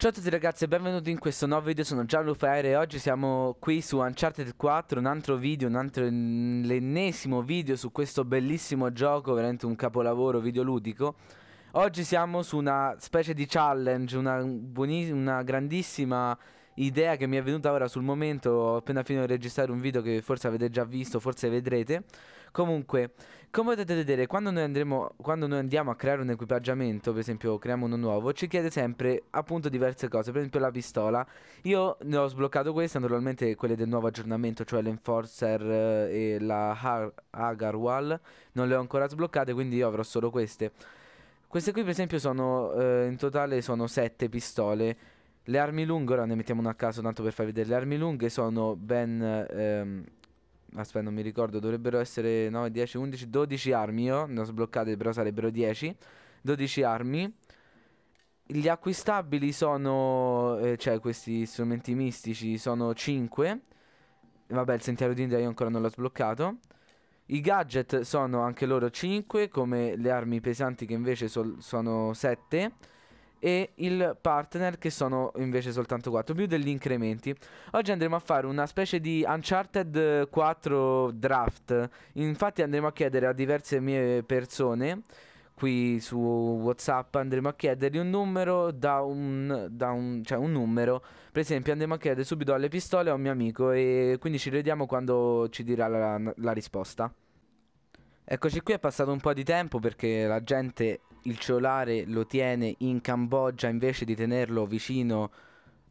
Ciao a tutti ragazzi e benvenuti in questo nuovo video, sono Gianluca Aere e oggi siamo qui su Uncharted 4, un altro video, un altro, mm, l'ennesimo video su questo bellissimo gioco, veramente un capolavoro videoludico. Oggi siamo su una specie di challenge, una, una grandissima idea che mi è venuta ora sul momento, ho appena finito di registrare un video che forse avete già visto, forse vedrete. Comunque, come potete vedere, quando noi, andremo, quando noi, andiamo a creare un equipaggiamento, per esempio creiamo uno nuovo, ci chiede sempre appunto diverse cose, per esempio la pistola. Io ne ho sbloccato queste, naturalmente quelle del nuovo aggiornamento, cioè l'Enforcer eh, e la Agarwal, non le ho ancora sbloccate, quindi io avrò solo queste. Queste qui per esempio sono, eh, in totale sono 7 pistole. Le armi lunghe, ora ne mettiamo una a caso tanto per farvi vedere, le armi lunghe sono ben... Ehm, Aspetta, non mi ricordo, dovrebbero essere 9, 10, 11, 12 armi io, non ho sbloccate però sarebbero 10, 12 armi. Gli acquistabili sono, eh, cioè questi strumenti mistici sono 5. Vabbè, il sentiero di India io ancora non l'ho sbloccato. I gadget sono anche loro 5, come le armi pesanti che invece sono 7 e il partner che sono invece soltanto 4 più degli incrementi oggi andremo a fare una specie di Uncharted 4 draft infatti andremo a chiedere a diverse mie persone qui su whatsapp andremo a chiedergli un numero da un, da un cioè un numero per esempio andremo a chiedere subito alle pistole a un mio amico e quindi ci vediamo quando ci dirà la, la risposta Eccoci qui, è passato un po' di tempo perché la gente il cellulare lo tiene in Cambogia invece di tenerlo vicino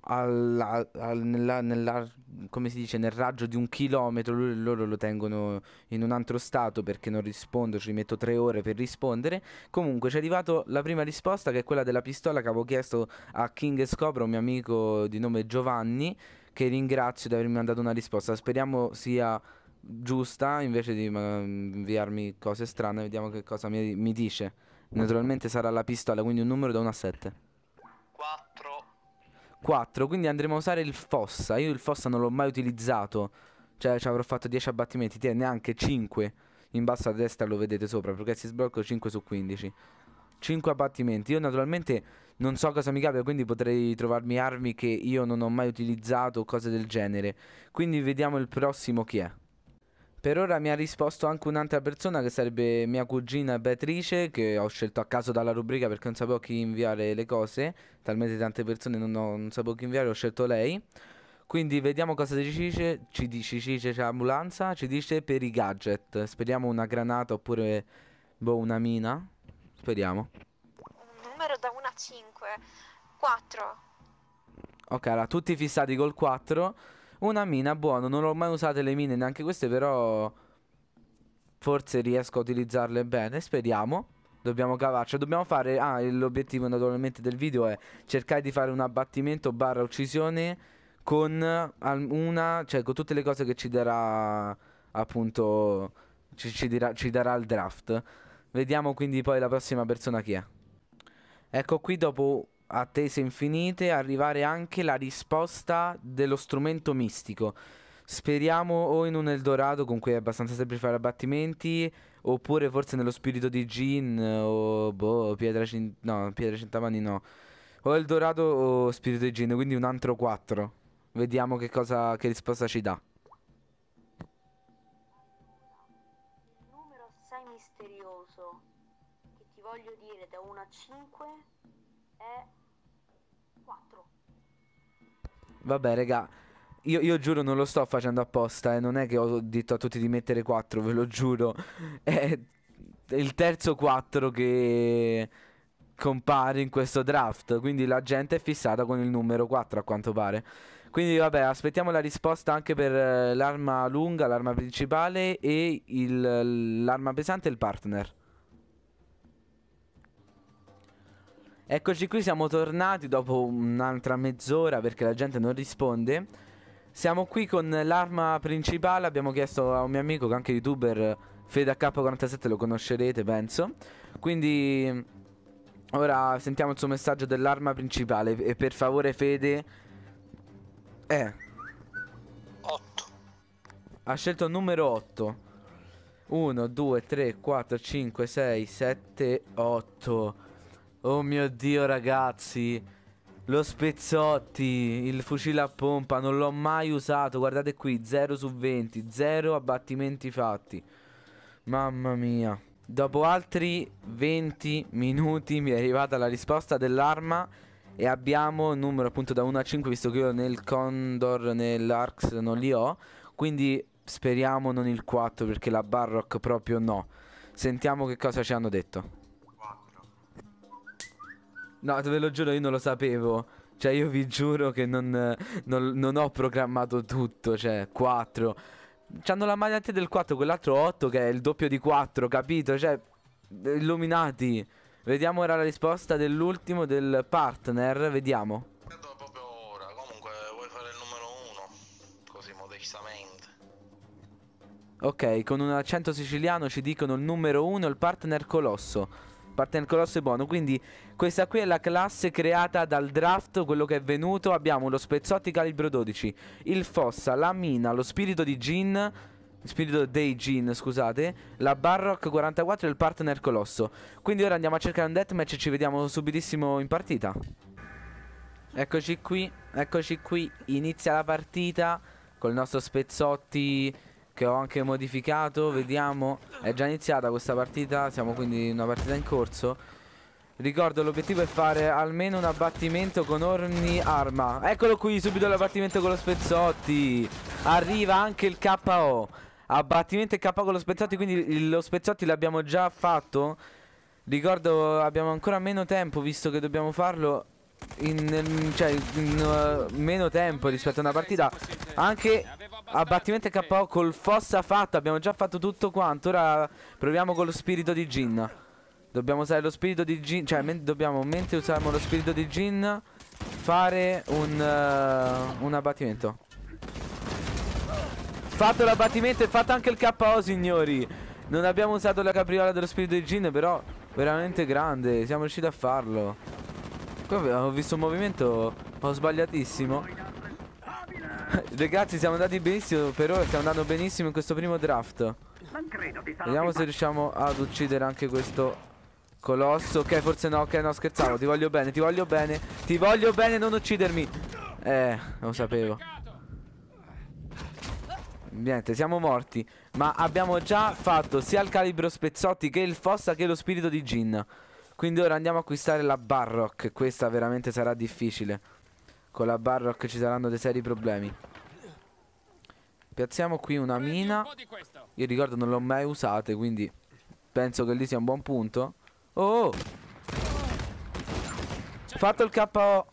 al, al, nella, nella, come si dice, nel raggio di un chilometro, loro lo tengono in un altro stato perché non rispondo, ci metto tre ore per rispondere. Comunque ci è arrivata la prima risposta che è quella della pistola che avevo chiesto a King Scopra, un mio amico di nome Giovanni, che ringrazio di avermi mandato una risposta. Speriamo sia giusta invece di inviarmi cose strane, vediamo che cosa mi, mi dice. Naturalmente sarà la pistola, quindi un numero da 1 a 7. 4. 4, quindi andremo a usare il fossa. Io il fossa non l'ho mai utilizzato. Cioè, ci avrò fatto 10 abbattimenti. Tiè, neanche 5. In basso a destra lo vedete sopra, perché si sblocca 5 su 15. 5 abbattimenti. Io naturalmente non so cosa mi capita, quindi potrei trovarmi armi che io non ho mai utilizzato o cose del genere. Quindi vediamo il prossimo chi è. Per ora mi ha risposto anche un'altra persona che sarebbe mia cugina Beatrice, che ho scelto a caso dalla rubrica perché non sapevo chi inviare le cose, talmente tante persone non, ho, non sapevo chi inviare, ho scelto lei. Quindi vediamo cosa dice, ci dice, ci dice l'ambulanza, ci dice per i gadget. Speriamo una granata oppure boh, una mina. Speriamo. Un numero da 1 a 5. 4. Ok, allora tutti fissati col 4. Una mina, buono, non ho mai usato le mine, neanche queste però... Forse riesco a utilizzarle bene, speriamo. Dobbiamo cavarci, dobbiamo fare... Ah, l'obiettivo naturalmente del video è cercare di fare un abbattimento barra uccisione con una... Cioè, con tutte le cose che ci darà... Appunto... Ci, ci, dirà, ci darà il draft. Vediamo quindi poi la prossima persona chi è. Ecco qui dopo attese infinite, arrivare anche la risposta dello strumento mistico. Speriamo o in un Eldorado con cui è abbastanza semplice fare abbattimenti, oppure forse nello spirito di Jin o boh, Pietra, Cin- no, Pietra Centamani no. O Eldorado o spirito di Jin, quindi un altro 4. Vediamo che, cosa, che risposta ci dà. Numero assai misterioso, che ti voglio dire da 1 a 5 è Vabbè, raga. Io, io, giuro non lo sto facendo apposta, eh. non è che ho detto a tutti di mettere 4, ve lo giuro. È il terzo 4 che compare in questo draft, quindi la gente è fissata con il numero 4 a quanto pare. Quindi vabbè, aspettiamo la risposta anche per eh, l'arma lunga, l'arma principale e l'arma pesante e il partner. Eccoci qui, siamo tornati dopo un'altra mezz'ora perché la gente non risponde. Siamo qui con l'arma principale, abbiamo chiesto a un mio amico che è anche youtuber FedaK47, lo conoscerete penso. Quindi ora sentiamo il suo messaggio dell'arma principale e per favore Fede... Eh... 8. Ha scelto il numero 8. 1, 2, 3, 4, 5, 6, 7, 8. Oh mio dio ragazzi Lo spezzotti Il fucile a pompa Non l'ho mai usato Guardate qui 0 su 20 0 abbattimenti fatti Mamma mia Dopo altri 20 minuti Mi è arrivata la risposta dell'arma E abbiamo un numero appunto da 1 a 5 Visto che io nel Condor Nell'Arx non li ho Quindi speriamo non il 4 Perché la Barrock proprio no Sentiamo che cosa ci hanno detto No, te lo giuro, io non lo sapevo. Cioè, io vi giuro che non, non, non ho programmato tutto. Cioè, 4. C'hanno la maglietta del 4, quell'altro 8 che è il doppio di 4, capito? Cioè, illuminati. Vediamo ora la risposta dell'ultimo del partner, vediamo. comunque vuoi fare il numero 1, così modestamente. Ok, con un accento siciliano ci dicono il numero 1, il partner colosso. Partner Colosso e buono. Quindi questa qui è la classe creata dal draft, quello che è venuto. Abbiamo lo Spezzotti calibro 12, il Fossa, la Mina, lo Spirito di Jin. Spirito dei Jin, scusate. La Barrock 44 e il partner Colosso. Quindi ora andiamo a cercare un deathmatch e ci vediamo subitissimo in partita. Eccoci qui, eccoci qui. Inizia la partita col nostro Spezzotti che ho anche modificato vediamo è già iniziata questa partita siamo quindi in una partita in corso Ricordo l'obiettivo è fare almeno un abbattimento con ogni arma Eccolo qui subito l'abbattimento con lo Spezzotti Arriva anche il KO Abbattimento e KO con lo Spezzotti Quindi lo Spezzotti l'abbiamo già fatto Ricordo abbiamo ancora meno tempo Visto che dobbiamo farlo in, cioè, in uh, meno tempo rispetto a una partita Anche Abbattimento KO col fossa fatto. Abbiamo già fatto tutto quanto. Ora proviamo con lo spirito di Jin. Dobbiamo usare lo spirito di Jin. Cioè, men dobbiamo, mentre usiamo lo spirito di Jin, fare un, uh, un abbattimento. Fatto l'abbattimento e fatto anche il KO, signori. Non abbiamo usato la capriola dello spirito di Jin, però veramente grande. Siamo riusciti a farlo. Qua ho visto un movimento un sbagliatissimo. Ragazzi siamo andati benissimo Per ora stiamo andando benissimo in questo primo draft Vediamo se riusciamo ad uccidere anche questo Colosso Ok forse no Ok no scherzavo Ti voglio bene Ti voglio bene Ti voglio bene Non uccidermi Eh lo sapevo Niente, siamo morti. Ma abbiamo già fatto sia il calibro Spezzotti che il Fossa che lo spirito di Gin. Quindi ora andiamo a acquistare la Barrock. Questa veramente sarà difficile. Con la Barrock ci saranno dei seri problemi Piazziamo qui una mina Io ricordo non l'ho mai usata Quindi penso che lì sia un buon punto Oh, oh. Certo. Fatto il KO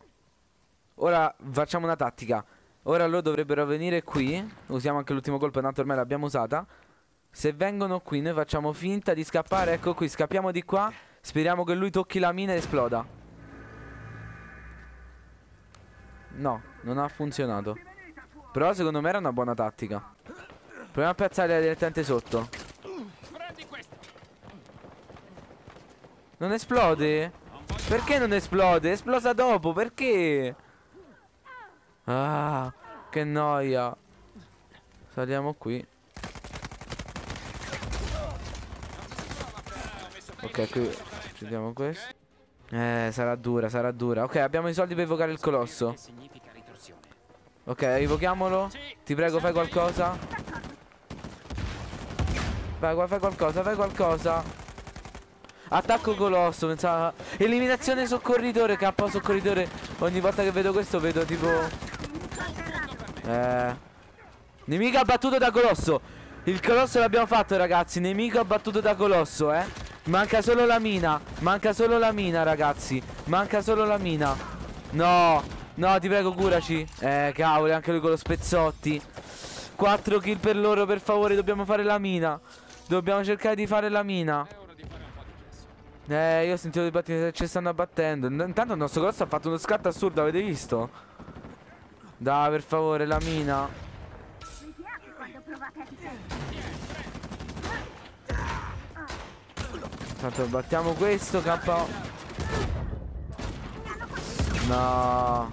Ora facciamo una tattica Ora loro dovrebbero venire qui Usiamo anche l'ultimo colpo Tanto ormai l'abbiamo usata Se vengono qui noi facciamo finta di scappare Ecco qui scappiamo di qua Speriamo che lui tocchi la mina e esploda No, non ha funzionato. Però secondo me era una buona tattica. Proviamo a piazzare direttamente sotto. Non esplode? Perché non esplode? esplosa dopo, perché? Ah, che noia. Saliamo qui. Ok, qui chiudiamo questo. Eh, sarà dura, sarà dura. Ok, abbiamo i soldi per evocare il colosso. Ok, evochiamolo. Ti prego, fai qualcosa. Vai, fai qualcosa, fai qualcosa. Attacco colosso, pensava... Eliminazione soccorritore, K soccorritore. Ogni volta che vedo questo vedo tipo... Eh... Nemico abbattuto da colosso. Il colosso l'abbiamo fatto, ragazzi. Nemico abbattuto da colosso, eh. Manca solo la mina Manca solo la mina ragazzi Manca solo la mina No No ti prego curaci Eh cavolo anche lui con lo spezzotti 4 kill per loro per favore Dobbiamo fare la mina Dobbiamo cercare di fare la mina Eh io ho sentito dei battiti Ci stanno abbattendo Intanto il nostro grosso ha fatto uno scatto assurdo Avete visto? Dai per favore la mina Tanto battiamo questo KO No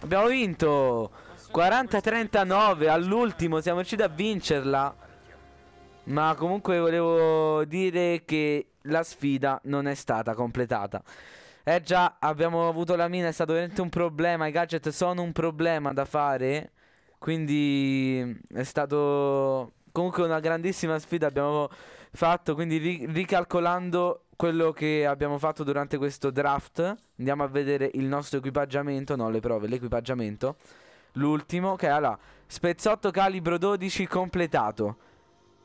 Abbiamo vinto 40-39 all'ultimo siamo riusciti a vincerla Ma comunque volevo dire che la sfida non è stata completata Eh già abbiamo avuto la mina è stato veramente un problema I gadget sono un problema da fare Quindi è stato comunque una grandissima sfida abbiamo fatto, quindi ri- ricalcolando quello che abbiamo fatto durante questo draft, andiamo a vedere il nostro equipaggiamento, no le prove, l'equipaggiamento. L'ultimo ok allora, Spezzotto calibro 12 completato.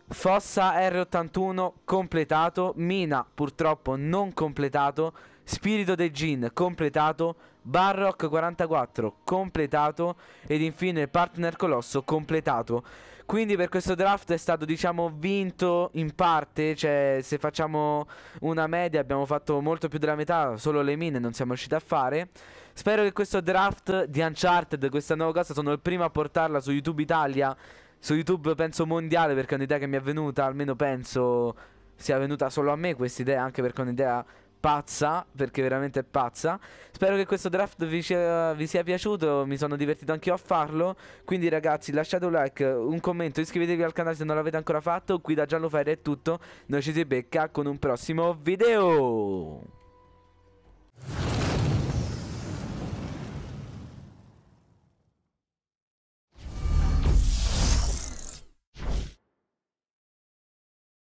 Fossa R81 completato, Mina purtroppo non completato, Spirito dei gin completato, Barrock 44 completato ed infine Partner Colosso completato. Quindi per questo draft è stato diciamo vinto in parte, cioè se facciamo una media abbiamo fatto molto più della metà, solo le mine non siamo riusciti a fare. Spero che questo draft di Uncharted, questa nuova cosa, sono il primo a portarla su YouTube Italia, su YouTube penso mondiale perché è un'idea che mi è venuta, almeno penso sia venuta solo a me questa idea, anche perché è un'idea pazza, perché veramente è pazza. Spero che questo draft vi sia, vi sia piaciuto, mi sono divertito anch'io a farlo. Quindi ragazzi lasciate un like, un commento, iscrivetevi al canale se non l'avete ancora fatto. Qui da Giallo Fire è tutto, noi ci si becca con un prossimo video.